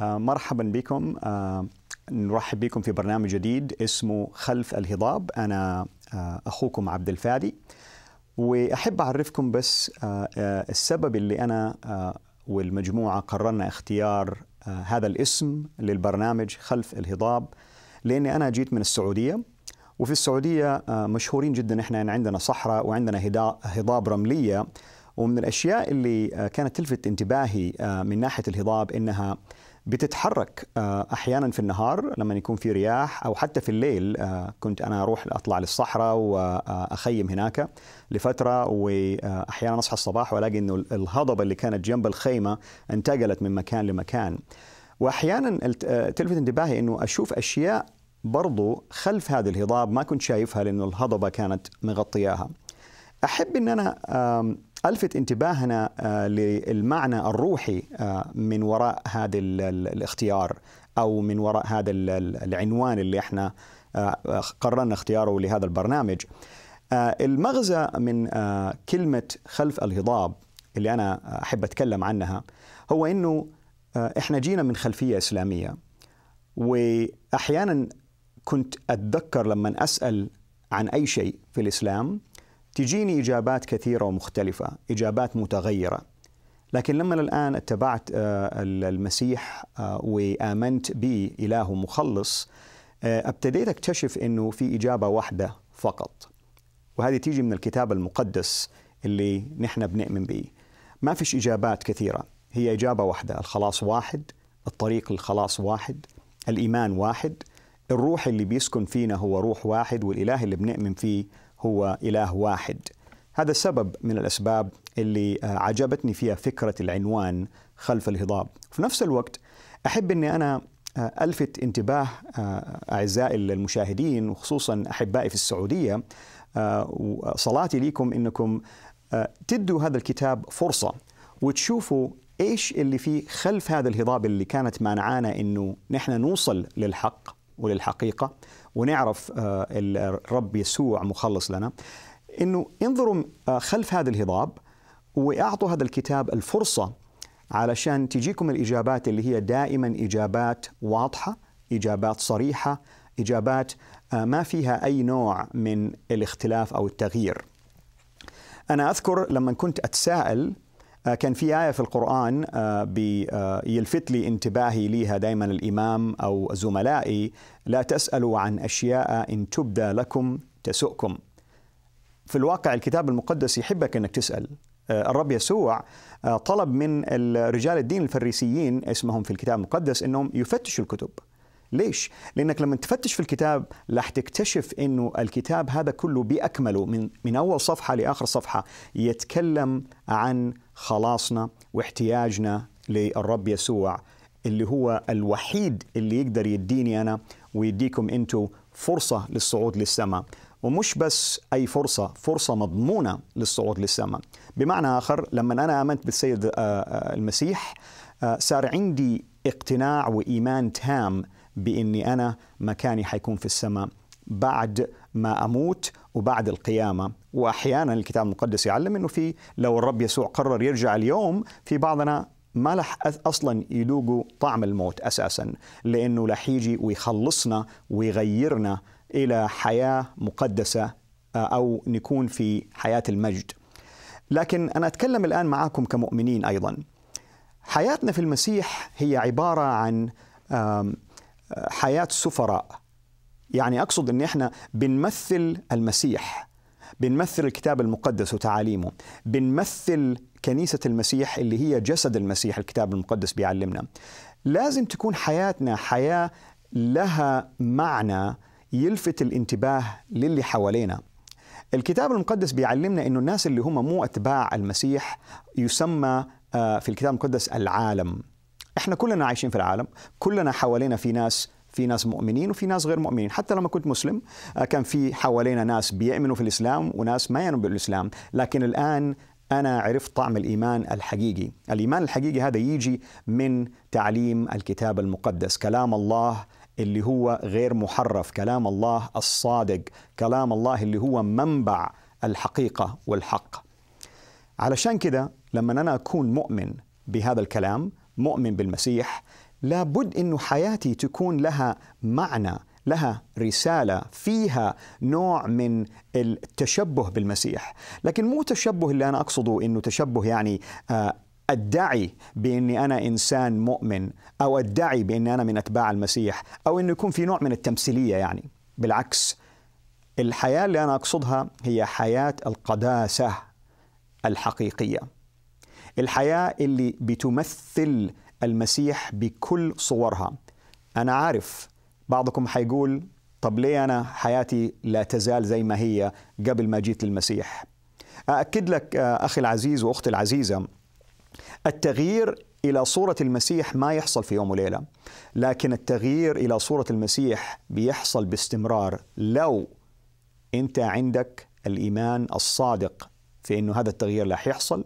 آه، مرحبا بكم آه، نرحب بكم في برنامج جديد اسمه خلف الهضاب أنا آه، أخوكم عبد الفادي وأحب أعرفكم بس آه، آه، السبب اللي أنا والمجموعة قررنا اختيار هذا الاسم للبرنامج خلف الهضاب لأني أنا جيت من السعودية وفي السعودية مشهورين جدا احنا عندنا صحراء وعندنا هضاب رملية ومن الأشياء اللي كانت تلفت انتباهي من ناحية الهضاب إنها بتتحرك آه، احيانا في النهار لما يكون في رياح او حتى في الليل آه، كنت انا اروح اطلع للصحراء واخيم آه، هناك لفتره واحيانا اصحى الصباح والاقي انه الهضبه اللي كانت جنب الخيمه انتقلت من مكان لمكان واحيانا تلفت انتباهي انه اشوف اشياء برضو خلف هذه الهضاب ما كنت شايفها لانه الهضبه كانت مغطياها احب ان انا الفت انتباهنا آه، للمعنى الروحي آه، من وراء هذا الاختيار او من وراء هذا العنوان اللي احنا آه، قررنا اختياره لهذا البرنامج. المغزى من كلمه خلف الهضاب اللي انا احب اتكلم عنها هو انه احنا جينا من خلفيه اسلاميه واحيانا كنت اتذكر لما اسال عن اي شيء في الاسلام تجيني إجابات كثيرة ومختلفة إجابات متغيرة لكن لما الآن اتبعت آه، المسيح آه، وآمنت به إله مخلص آه، ابتديت أكتشف أنه في إجابة واحدة فقط وهذه تيجي من الكتاب المقدس اللي نحن بنؤمن به ما فيش إجابات كثيرة هي إجابة واحدة الخلاص واحد الطريق للخلاص واحد الإيمان واحد الروح اللي بيسكن فينا هو روح واحد والإله اللي بنؤمن فيه هو إله واحد هذا سبب من الأسباب اللي آه، عجبتني فيها فكرة العنوان خلف الهضاب في نفس الوقت أحب أني أنا آه، ألفت انتباه آه، أعزائي المشاهدين وخصوصا أحبائي في السعودية صلاتي لكم أنكم تدوا هذا الكتاب فرصة وتشوفوا ايش اللي في خلف هذا الهضاب اللي كانت مانعانا انه نحن نوصل للحق وللحقيقه ونعرف آه، الرب يسوع مخلص لنا انه انظروا آه، خلف هذا الهضاب واعطوا هذا الكتاب الفرصه علشان تجيكم الاجابات اللي هي دائما اجابات واضحه، اجابات صريحه، اجابات آه، ما فيها اي نوع من الاختلاف او التغيير. انا اذكر لما كنت اتساءل آه، كان في آية في القرآن آه، آه، يلفت لي انتباهي ليها دائما الإمام أو زملائي لا تسألوا عن أشياء إن تبدى لكم تسؤكم في الواقع الكتاب المقدس يحبك أنك تسأل الرب يسوع طلب من رجال الدين الفريسيين اسمهم في الكتاب المقدس أنهم يفتشوا الكتب ليش؟ لأنك لما تفتش في الكتاب راح تكتشف أنه الكتاب هذا كله بأكمله من, من أول صفحة لآخر صفحة يتكلم عن خلاصنا واحتياجنا للرب يسوع اللي هو الوحيد اللي يقدر يديني أنا ويديكم انتم فرصة للصعود للسماء ومش بس أي فرصة فرصة مضمونة للصعود للسماء بمعنى آخر لما أنا آمنت بالسيد آه، آه، المسيح آه، صار عندي اقتناع وإيمان تام بإني أنا مكاني حيكون في السماء بعد ما اموت وبعد القيامه واحيانا الكتاب المقدس يعلم انه في لو الرب يسوع قرر يرجع اليوم في بعضنا ما لح اصلا يذوقوا طعم الموت اساسا لانه لح يجي ويخلصنا ويغيرنا الى حياه مقدسه آه، او نكون في حياه المجد. لكن انا اتكلم الان معاكم كمؤمنين ايضا. حياتنا في المسيح هي عباره عن آه، حياه سفراء يعني اقصد ان احنا بنمثل المسيح بنمثل الكتاب المقدس وتعاليمه بنمثل كنيسه المسيح اللي هي جسد المسيح الكتاب المقدس بيعلمنا لازم تكون حياتنا حياه لها معنى يلفت الانتباه للي حوالينا الكتاب المقدس بيعلمنا انه الناس اللي هم مو اتباع المسيح يسمى آه، في الكتاب المقدس العالم احنا كلنا عايشين في العالم كلنا حوالينا في ناس في ناس مؤمنين وفي ناس غير مؤمنين حتى لما كنت مسلم آه، كان في حوالينا ناس بيؤمنوا في الإسلام وناس ما يؤمنوا بالإسلام لكن الآن أنا عرفت طعم الإيمان الحقيقي الإيمان الحقيقي هذا يجي من تعليم الكتاب المقدس كلام الله اللي هو غير محرف كلام الله الصادق كلام الله اللي هو منبع الحقيقة والحق علشان كده لما أنا أكون مؤمن بهذا الكلام مؤمن بالمسيح لابد أن حياتي تكون لها معنى لها رسالة فيها نوع من التشبه بالمسيح لكن مو تشبه اللي أنا أقصده أنه تشبه يعني آه، ادعي باني انا انسان مؤمن او ادعي باني انا من اتباع المسيح او انه يكون في نوع من التمثيليه يعني بالعكس الحياه اللي انا اقصدها هي حياه القداسه الحقيقيه الحياه اللي بتمثل المسيح بكل صورها أنا عارف بعضكم حيقول طب ليه أنا حياتي لا تزال زي ما هي قبل ما جيت للمسيح أأكد لك آه، أخي العزيز وأختي العزيزة التغيير إلى صورة المسيح ما يحصل في يوم وليلة لكن التغيير إلى صورة المسيح بيحصل باستمرار لو أنت عندك الإيمان الصادق في أنه هذا التغيير راح يحصل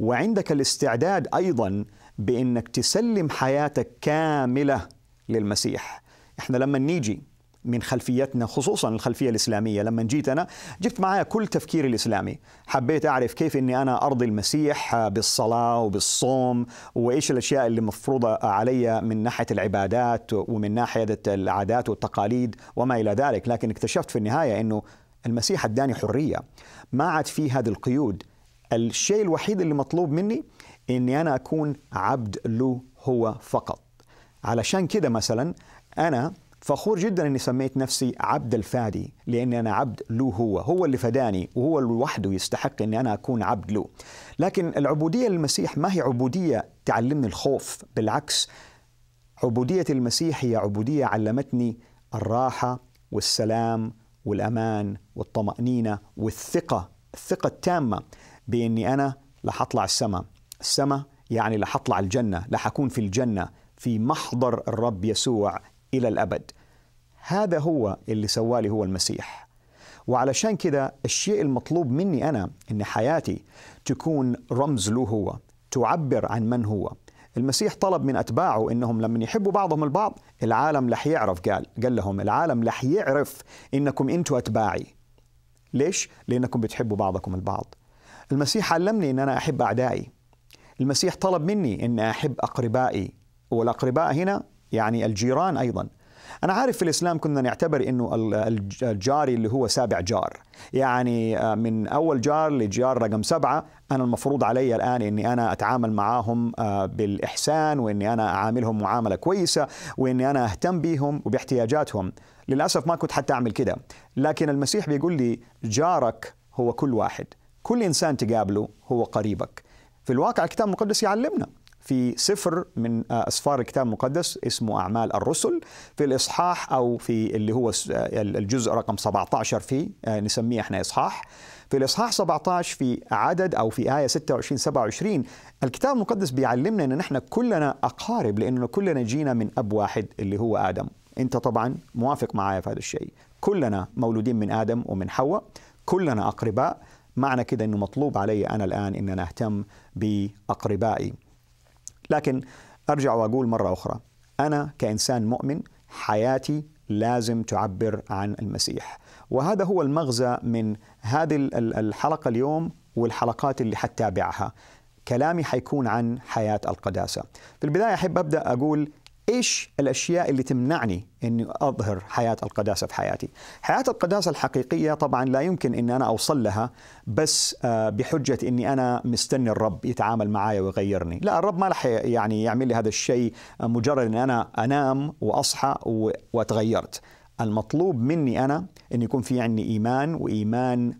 وعندك الاستعداد أيضا بانك تسلم حياتك كامله للمسيح احنا لما نيجي من خلفيتنا خصوصا الخلفية الإسلامية لما جيت أنا جبت معايا كل تفكيري الإسلامي حبيت أعرف كيف أني أنا أرضي المسيح بالصلاة وبالصوم وإيش الأشياء اللي مفروضة علي من ناحية العبادات ومن ناحية العادات والتقاليد وما إلى ذلك لكن اكتشفت في النهاية أنه المسيح اداني حرية ما عاد في هذه القيود الشيء الوحيد اللي مطلوب مني اني انا اكون عبد له هو فقط علشان كده مثلا انا فخور جدا اني سميت نفسي عبد الفادي لاني انا عبد له هو هو اللي فداني وهو لوحده يستحق اني انا اكون عبد له لكن العبوديه للمسيح ما هي عبوديه تعلمني الخوف بالعكس عبوديه المسيح هي عبوديه علمتني الراحه والسلام والامان والطمانينه والثقه الثقه التامه باني انا لحطلع اطلع السماء السماء يعني لا حطلع الجنة لا حكون في الجنة في محضر الرب يسوع إلى الأبد هذا هو اللي سوالي هو المسيح وعلشان كده الشيء المطلوب مني أنا إن حياتي تكون رمز له هو تعبر عن من هو المسيح طلب من أتباعه إنهم لما يحبوا بعضهم البعض العالم لح يعرف قال قال لهم العالم لح يعرف إنكم أنتوا أتباعي ليش؟ لأنكم بتحبوا بعضكم البعض المسيح علمني إن أنا أحب أعدائي المسيح طلب مني أن أحب أقربائي والأقرباء هنا يعني الجيران أيضا أنا عارف في الإسلام كنا نعتبر أنه الجاري اللي هو سابع جار يعني آه، من أول جار لجار رقم سبعة أنا المفروض علي الآن أني أنا أتعامل معاهم آه، بالإحسان وأني أنا أعاملهم معاملة كويسة وأني أنا أهتم بهم وباحتياجاتهم للأسف ما كنت حتى أعمل كده لكن المسيح بيقول لي جارك هو كل واحد كل إنسان تقابله هو قريبك في الواقع الكتاب المقدس يعلمنا في سفر من آه، اسفار الكتاب المقدس اسمه اعمال الرسل في الاصحاح او في اللي هو آه، الجزء رقم 17 فيه آه، نسميه احنا اصحاح في الاصحاح 17 في عدد او في ايه 26 27 الكتاب المقدس بيعلمنا ان نحن كلنا اقارب لانه كلنا جينا من اب واحد اللي هو ادم انت طبعا موافق معايا في هذا الشيء كلنا مولودين من ادم ومن حواء كلنا اقرباء معنى كده انه مطلوب علي انا الان ان انا اهتم باقربائي لكن ارجع واقول مره اخرى انا كانسان مؤمن حياتي لازم تعبر عن المسيح وهذا هو المغزى من هذه الحلقه اليوم والحلقات اللي حتتابعها كلامي حيكون عن حياه القداسه في البدايه احب ابدا اقول ايش الاشياء اللي تمنعني اني اظهر حياه القداسه في حياتي؟ حياه القداسه الحقيقيه طبعا لا يمكن ان انا اوصل لها بس آه، بحجه اني انا مستني الرب يتعامل معايا ويغيرني، لا الرب ما راح يعني يعمل لي هذا الشيء آه، مجرد ان انا انام واصحى وتغيرت. المطلوب مني انا ان يكون في عندي ايمان وايمان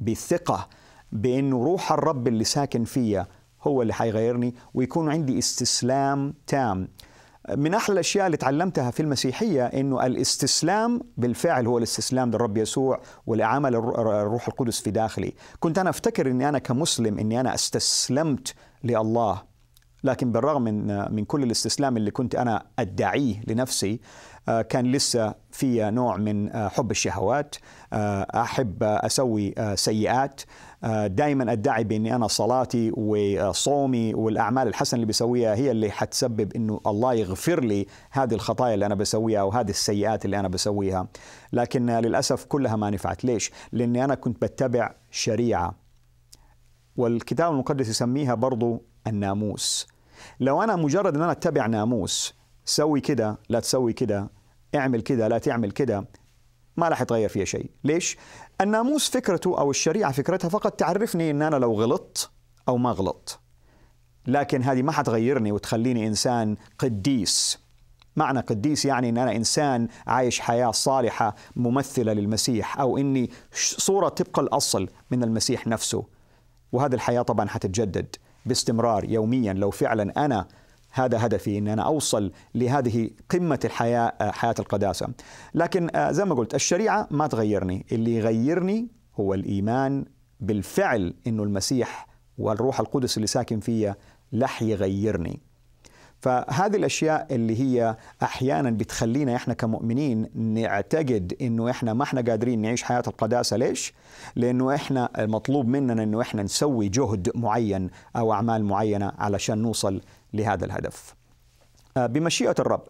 بثقه بانه روح الرب اللي ساكن فيا هو اللي حيغيرني ويكون عندي استسلام تام من احلى الاشياء اللي تعلمتها في المسيحيه انه الاستسلام بالفعل هو الاستسلام للرب يسوع ولعمل الروح القدس في داخلي، كنت انا افتكر اني انا كمسلم اني انا استسلمت لله لكن بالرغم من من كل الاستسلام اللي كنت انا ادعيه لنفسي آه، كان لسه في نوع من آه، حب الشهوات آه، احب اسوي سيئات دائما ادعي باني انا صلاتي وصومي والاعمال الحسنه اللي بسويها هي اللي حتسبب انه الله يغفر لي هذه الخطايا اللي انا بسويها او هذه السيئات اللي انا بسويها لكن للاسف كلها ما نفعت ليش لاني انا كنت بتبع شريعه والكتاب المقدس يسميها برضو الناموس لو انا مجرد ان انا اتبع ناموس سوي كده لا تسوي كده اعمل كده لا تعمل كده ما راح يتغير فيها شيء ليش الناموس فكرته او الشريعه فكرتها فقط تعرفني ان انا لو غلطت او ما غلطت لكن هذه ما حتغيرني وتخليني انسان قديس معنى قديس يعني ان انا انسان عايش حياه صالحه ممثله للمسيح او اني صوره طبق الاصل من المسيح نفسه وهذه الحياه طبعا حتتجدد باستمرار يوميا لو فعلا انا هذا هدفي ان انا اوصل لهذه قمه الحياه حياه القداسه لكن آه، زي ما قلت الشريعه ما تغيرني اللي يغيرني هو الايمان بالفعل انه المسيح والروح القدس اللي ساكن فيا لح يغيرني فهذه الاشياء اللي هي احيانا بتخلينا احنا كمؤمنين نعتقد انه احنا ما احنا قادرين نعيش حياه القداسه ليش؟ لانه احنا المطلوب مننا انه احنا نسوي جهد معين او اعمال معينه علشان نوصل لهذا الهدف. آه، بمشيئه الرب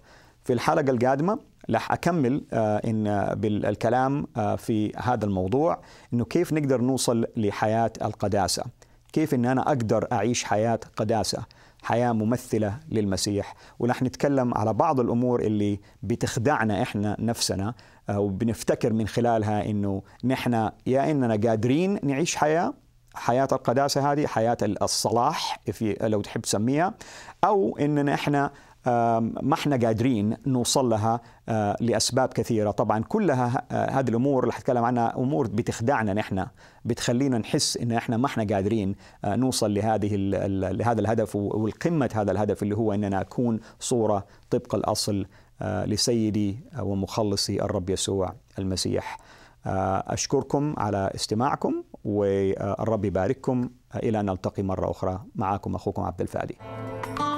في الحلقه القادمه راح اكمل آه، ان آه، بالكلام في هذا الموضوع انه كيف نقدر نوصل لحياه القداسه؟ كيف ان انا اقدر اعيش حياه قداسه؟ حياة ممثلة للمسيح ونحن نتكلم على بعض الأمور اللي بتخدعنا إحنا نفسنا آه، وبنفتكر من خلالها إنه نحن يا إننا قادرين نعيش حياة حياة القداسة هذه حياة الصلاح لو تحب تسميها أو إننا إحنا ما احنا قادرين نوصل لها آه، لاسباب كثيره طبعا كلها آه، هذه الامور اللي حتكلم عنها امور بتخدعنا نحن بتخلينا نحس ان احنا ما احنا قادرين آه، نوصل لهذه لهذا الهدف والقمه هذا الهدف اللي هو اننا اكون صوره طبق الاصل لسيدي ومخلصي الرب يسوع المسيح أشكركم على استماعكم والرب يبارككم إلى أن نلتقي مرة أخرى معكم أخوكم عبد الفادي